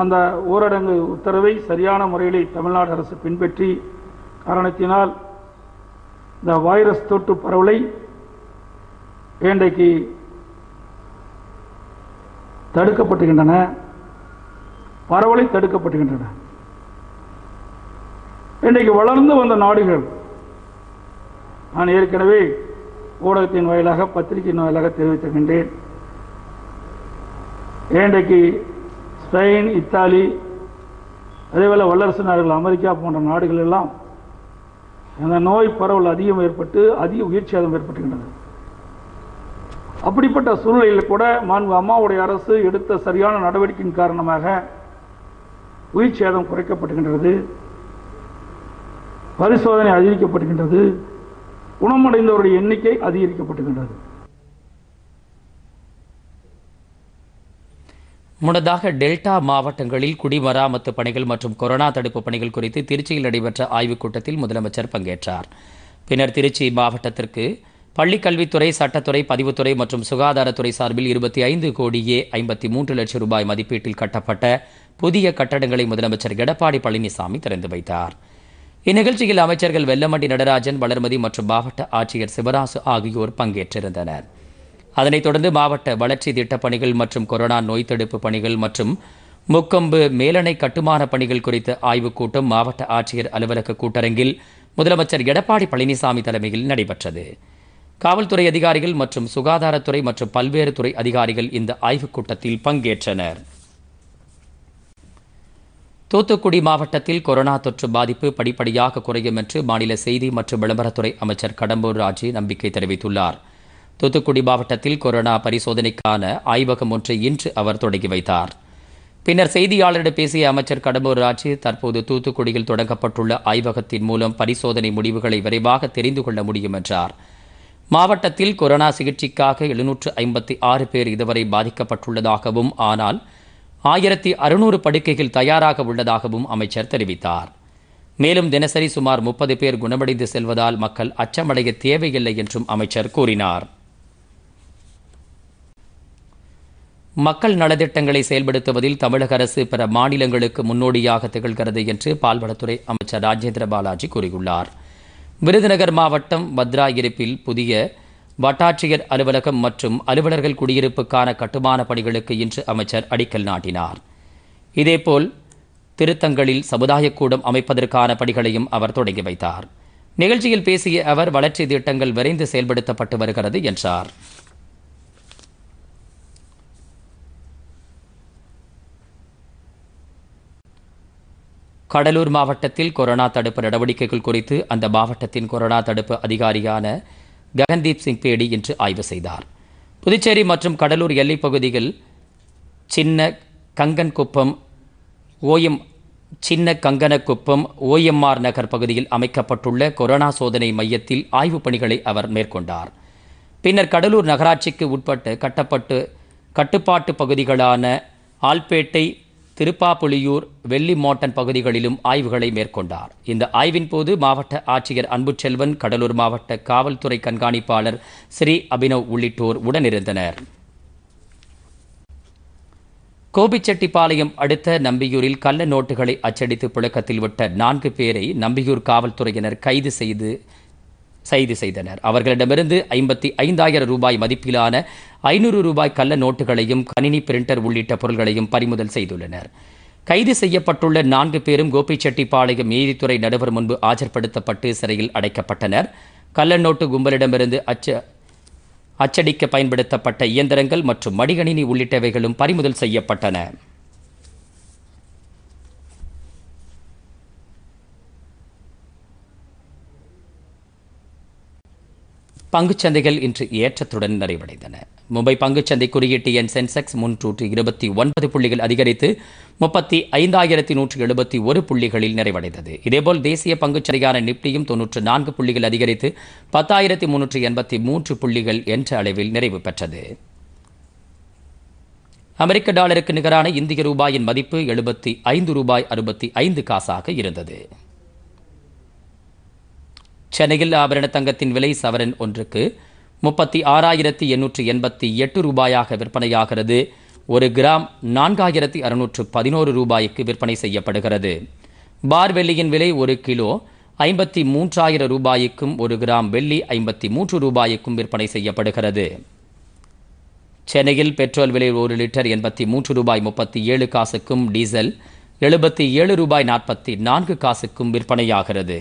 Speaker 2: அந்த ஊரடங்கு உத்தரவை சரியான முறையில் தமிழ்நாடு அரசு பின்பற்றி காரணத்தினால் இந்த வைரஸ் தொற்று பரவலை இன்றைக்கு தடுக்கப்பட்டுகின்றன பரவலை தடுக்கப்பட்டுகின்றன இன்றைக்கு வளர்ந்து வந்த நாடுகள் நான் ஏற்கனவே ஊடகத்தின் வாயிலாக பத்திரிகையின் வாயிலாக தெரிவித்திருக்கின்றேன் இன்றைக்கு ஸ்பெயின் இத்தாலி அதேபோல் வல்லரசு நாடுகள் அமெரிக்கா போன்ற நாடுகள் எல்லாம் அந்த நோய் பரவல் அதிகம் ஏற்பட்டு அதிக உயிர் சேதம் ஏற்பட்டுகின்றது அப்படிப்பட்ட சூழ்நிலையில் கூட மாண்பு அம்மாவுடைய அரசு எடுத்த சரியான நடவடிக்கையின் காரணமாக உயிர் சேதம் குறைக்கப்படுகின்றது பரிசோதனை அதிகரிக்கப்படுகின்றது குணமடைந்தவருடைய எண்ணிக்கை அதிகரிக்கப்பட்டுகின்றது
Speaker 1: முன்னதாக டெல்டா மாவட்டங்களில் குடிமராமத்து பணிகள் மற்றும் கொரோனா தடுப்பு பணிகள் குறித்து திருச்சியில் நடைபெற்ற ஆய்வுக் கூட்டத்தில் முதலமைச்சர் பங்கேற்றார் பின்னர் திருச்சி மாவட்டத்திற்கு பள்ளிக்கல்வித்துறை சட்டத்துறை பதிவுத்துறை மற்றும் சுகாதாரத்துறை சார்பில் இருபத்தி ஐந்து கோடியே ஐம்பத்தி மூன்று லட்சம் ரூபாய் மதிப்பீட்டில் கட்டப்பட்ட புதிய கட்டடங்களை முதலமைச்சர் எடப்பாடி பழனிசாமி திறந்து வைத்தார் இந்நிகழ்ச்சியில் அமைச்சர்கள் வெல்லமண்டி நடராஜன் வளர்மதி மற்றும் மாவட்ட ஆட்சியர் சிவராசு ஆகியோர் பங்கேற்றிருந்தனர் அதனைத் தொடர்ந்து மாவட்ட வளர்ச்சி திட்டப் பணிகள் மற்றும் கொரோனா நோய் தடுப்பு பணிகள் மற்றும் முக்கொம்பு மேலணை கட்டுமான பணிகள் குறித்த ஆய்வுக் கூட்டம் மாவட்ட ஆட்சியர் அலுவலக கூட்டரங்கில் முதலமைச்சர் எடப்பாடி பழனிசாமி தலைமையில் நடைபெற்றது காவல்துறை அதிகாரிகள் மற்றும் சுகாதாரத்துறை மற்றும் பல்வேறு துறை அதிகாரிகள் இந்த ஆய்வுக் கூட்டத்தில் பங்கேற்றனர் தூத்துக்குடி மாவட்டத்தில் கொரோனா தொற்று பாதிப்பு படிப்படியாக குறையும் என்று மாநில செய்தி மற்றும் விளம்பரத்துறை அமைச்சர் கடம்பூர் ராஜு நம்பிக்கை தெரிவித்துள்ளார் தூத்துக்குடி மாவட்டத்தில் கொரோனா பரிசோதனைக்கான ஆய்வகம் ஒன்றை இன்று அவர் தொடங்கி வைத்தார் பின்னர் செய்தியாளரிடம் பேசிய அமைச்சர் கடம்பூர் ராஜு தற்போது தூத்துக்குடியில் தொடங்கப்பட்டுள்ள ஆய்வகத்தின் மூலம் பரிசோதனை முடிவுகளை விரைவாக தெரிந்து கொள்ள முடியும் என்றார் மாவட்டத்தில் கொரோனா சிகிச்சைக்காக எழுநூற்று ஐம்பத்தி ஆறு பேர் இதுவரை பாதிக்கப்பட்டுள்ளதாகவும் ஆனால் ஆயிரத்தி அறுநூறு படுக்கைகள் தயாராக உள்ளதாகவும் அமைச்சர் தெரிவித்தார் மேலும் தினசரி சுமார் முப்பது பேர் குணமடைந்து செல்வதால் மக்கள் அச்சமடைய தேவையில்லை என்றும் அமைச்சர் கூறினார் மக்கள் நலத்திட்டங்களை செயல்படுத்துவதில் தமிழக அரசு பிற மாநிலங்களுக்கு முன்னோடியாக திகழ்கிறது என்று பால்வளத்துறை அமைச்சர் ராஜேந்திர பாலாஜி கூறியுள்ளார் விருதுநகர் மாவட்டம் பத்ரா இருப்பில் புதிய வட்டாட்சியர் அலுவலகம் மற்றும் அலுவலர்கள் குடியிருப்புக்கான கட்டுமான பணிகளுக்கு இன்று அமைச்சர் அடிக்கல் நாட்டினார் இதேபோல் திருத்தங்களில் சமுதாய கூடம் அமைப்பதற்கான பணிகளையும் அவர் தொடங்கி வைத்தார் நிகழ்ச்சியில் பேசிய அவர் வளர்ச்சி திட்டங்கள் விரைந்து செயல்படுத்தப்பட்டு வருகிறது என்றார் கடலூர் மாவட்டத்தில் கொரோனா தடுப்பு நடவடிக்கைகள் குறித்து அந்த மாவட்டத்தின் கொரோனா தடுப்பு அதிகாரியான ககன்தீப் சிங் பேடி இன்று ஆய்வு செய்தார் புதுச்சேரி மற்றும் கடலூர் எல்லைப் பகுதிகள் சின்ன கங்கன்குப்பம் ஓயம் சின்ன கங்கனக்குப்பம் ஓஎம்ஆர் நகர் பகுதியில் அமைக்கப்பட்டுள்ள கொரோனா சோதனை மையத்தில் ஆய்வுப் பணிகளை அவர் மேற்கொண்டார் பின்னர் கடலூர் நகராட்சிக்கு உட்பட்டு கட்டப்பட்டு கட்டுப்பாட்டு பகுதிகளான ஆல்பேட்டை திருப்பாப்புலியூர் வெள்ளிமோட்டன் பகுதிகளிலும் ஆய்வுகளை மேற்கொண்டார் இந்த ஆய்வின் போது மாவட்ட ஆட்சியர் அன்புச்செல்வன் கடலூர் மாவட்ட காவல்துறை கண்காணிப்பாளர் ஸ்ரீ அபினவ் உள்ளிட்டோர் உடனிருந்தனர் கோபிச்செட்டிப்பாளையம் அடுத்த நம்பியூரில் கள்ள நோட்டுகளை அச்சடித்து புழக்கத்தில் விட்ட நான்கு பேரை நம்பியூர் காவல்துறையினர் கைது செய்து செய்தி செய்தனர் அவர்களிடமிருந்து ஐம்பத்தி ஐந்தாயிரம் ரூபாய் மதிப்பிலான ஐநூறு ரூபாய் கள்ள நோட்டுகளையும் கணினி பிரிண்டர் உள்ளிட்ட பொருள்களையும் பறிமுதல் செய்துள்ளனர் கைது செய்யப்பட்டுள்ள நான்கு பேரும் கோபிச்செட்டிப்பாளையம் நீதித்துறை நடுவர் முன்பு ஆஜர்படுத்தப்பட்டு சிறையில் அடைக்கப்பட்டனர் கள்ள நோட்டு கும்பலிடமிருந்து அச்ச அச்சடிக்க பயன்படுத்தப்பட்ட இயந்திரங்கள் மற்றும் மடிகணினி உள்ளிட்டவைகளும் பறிமுதல் செய்யப்பட்டன பங்குச்சந்தைகள் இன்று ஏற்றத்துடன் நிறைவடைந்தன மும்பை பங்குச்சந்தை குறியீட்டு என் சென்செக்ஸ் முன்னூற்று இருபத்தி ஒன்பது புள்ளிகள் அதிகரித்து முப்பத்தி ஐந்தாயிரத்தி நூற்று எழுபத்தி ஒரு புள்ளிகளில் நிறைவடைந்தது இதேபோல் தேசிய பங்குச்சந்தையான நிப்டியும் தொன்னூற்று நான்கு புள்ளிகள் அதிகரித்து பத்தாயிரத்தி முன்னூற்று எண்பத்தி மூன்று புள்ளிகள் என்ற அளவில் நிறைவு பெற்றது அமெரிக்க டாலருக்கு நிகரான இந்திய ரூபாயின் மதிப்பு எழுபத்தி ஐந்து ரூபாய் அறுபத்தி ஐந்து காசாக இருந்தது சென்னையில் ஆபரண தங்கத்தின் விலை சவரன் ஒன்றுக்கு முப்பத்தி ஆறாயிரத்தி எண்ணூற்று எண்பத்தி எட்டு ரூபாயாக விற்பனையாகிறது ஒரு கிராம் நான்காயிரத்தி அறுநூற்று பதினோரு ரூபாய்க்கு விற்பனை செய்யப்படுகிறது பார் வெள்ளியின் விலை ஒரு கிலோ ஐம்பத்தி மூன்றாயிரம் ரூபாய்க்கும் ஒரு கிராம் வெள்ளி ஐம்பத்தி மூன்று ரூபாய்க்கும் விற்பனை செய்யப்படுகிறது சென்னையில் பெட்ரோல் விலை ஒரு லிட்டர் எண்பத்தி மூன்று ரூபாய் முப்பத்தி ஏழு காசுக்கும் டீசல் எழுபத்தி ஏழு ரூபாய் நாற்பத்தி நான்கு காசுக்கும் விற்பனையாகிறது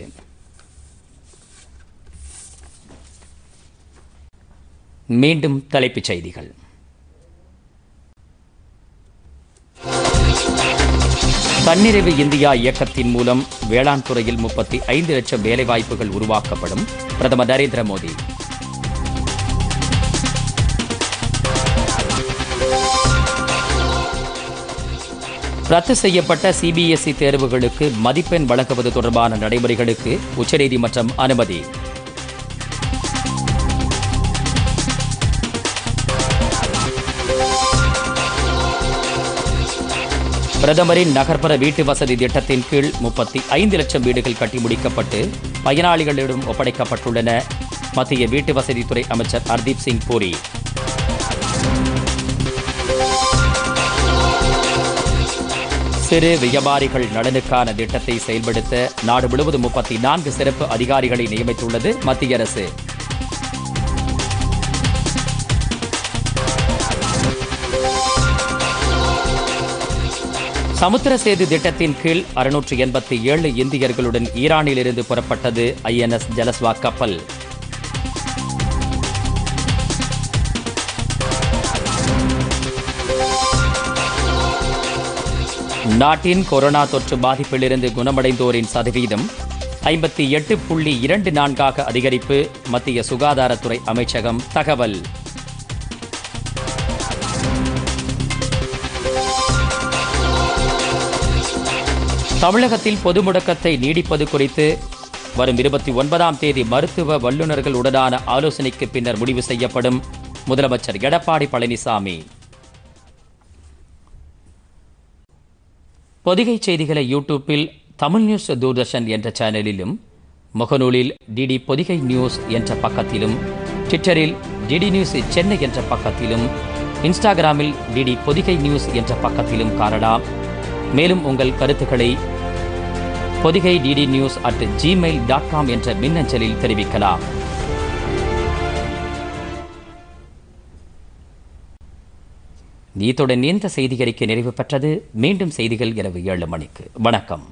Speaker 1: மீண்டும் தலைப்புச் செய்திகள் தன்னிறைவு இந்தியா இயக்கத்தின் மூலம் வேளாண் துறையில் முப்பத்தி ஐந்து லட்சம் வேலைவாய்ப்புகள் உருவாக்கப்படும் பிரதமர் நரேந்திர மோடி ரத்து செய்யப்பட்ட சிபிஎஸ்இ e தேர்வுகளுக்கு மதிப்பெண் வழங்குவது தொடர்பான நடைமுறைகளுக்கு உச்சநீதிமன்றம் அனுமதி பிரதமரின் நகர்ப்புற வீட்டு வசதி திட்டத்தின் கீழ் முப்பத்தி ஐந்து லட்சம் வீடுகள் கட்டி முடிக்கப்பட்டு பயனாளிகளிடம் ஒப்படைக்கப்பட்டுள்ளன மத்திய வீட்டு வசதித்துறை அமைச்சர் ஹர்தீப் சிங் பூரி சிறு வியாபாரிகள் நலனுக்கான திட்டத்தை செயல்படுத்த நாடு முழுவதும் முப்பத்தி நான்கு சிறப்பு அதிகாரிகளை நியமித்துள்ளது மத்திய அரசு சமுத்திர சேது திட்டத்தின் கீழ் அறுநூற்று எண்பத்தி ஏழு இந்தியர்களுடன் ஈரானிலிருந்து புறப்பட்டது எஸ் ஜலஸ்வா கப்பல் நாட்டின் கொரோனா தொற்று பாதிப்பிலிருந்து குணமடைந்தோரின் சதவீதம் ஐம்பத்தி எட்டு புள்ளி இரண்டு நான்காக அதிகரிப்பு மத்திய சுகாதாரத்துறை அமைச்சகம் தகவல் தமிழகத்தில் பொது முடக்கத்தை நீடிப்பது குறித்து வரும் இருபத்தி ஒன்பதாம் தேதி மருத்துவ உடனான ஆலோசனைக்கு பின்னர் முடிவு செய்யப்படும் முதலமைச்சர் எடப்பாடி பழனிசாமி பொதிகை செய்திகளை யூடியூப்பில் தமிழ் நியூஸ் தூர்தர்ஷன் என்ற சேனலிலும் முகநூலில் டிடி பொதிகை நியூஸ் என்ற பக்கத்திலும் ட்விட்டரில் டிடி நியூஸ் சென்னை என்ற பக்கத்திலும் இன்ஸ்டாகிராமில் டிடி பொதிகை நியூஸ் என்ற பக்கத்திலும் காணலாம் மேலும் உங்கள் கருத்துக்களை Podhigai DD news at Gmail dot com என்ற மின்னஞ்சலில் தெரிவிக்கலாம் நீத்துடன் இந்த செய்தி அறிக்கை நிறைவு பெற்றது மீண்டும் செய்திகள் இரவு ஏழு மணிக்கு வணக்கம்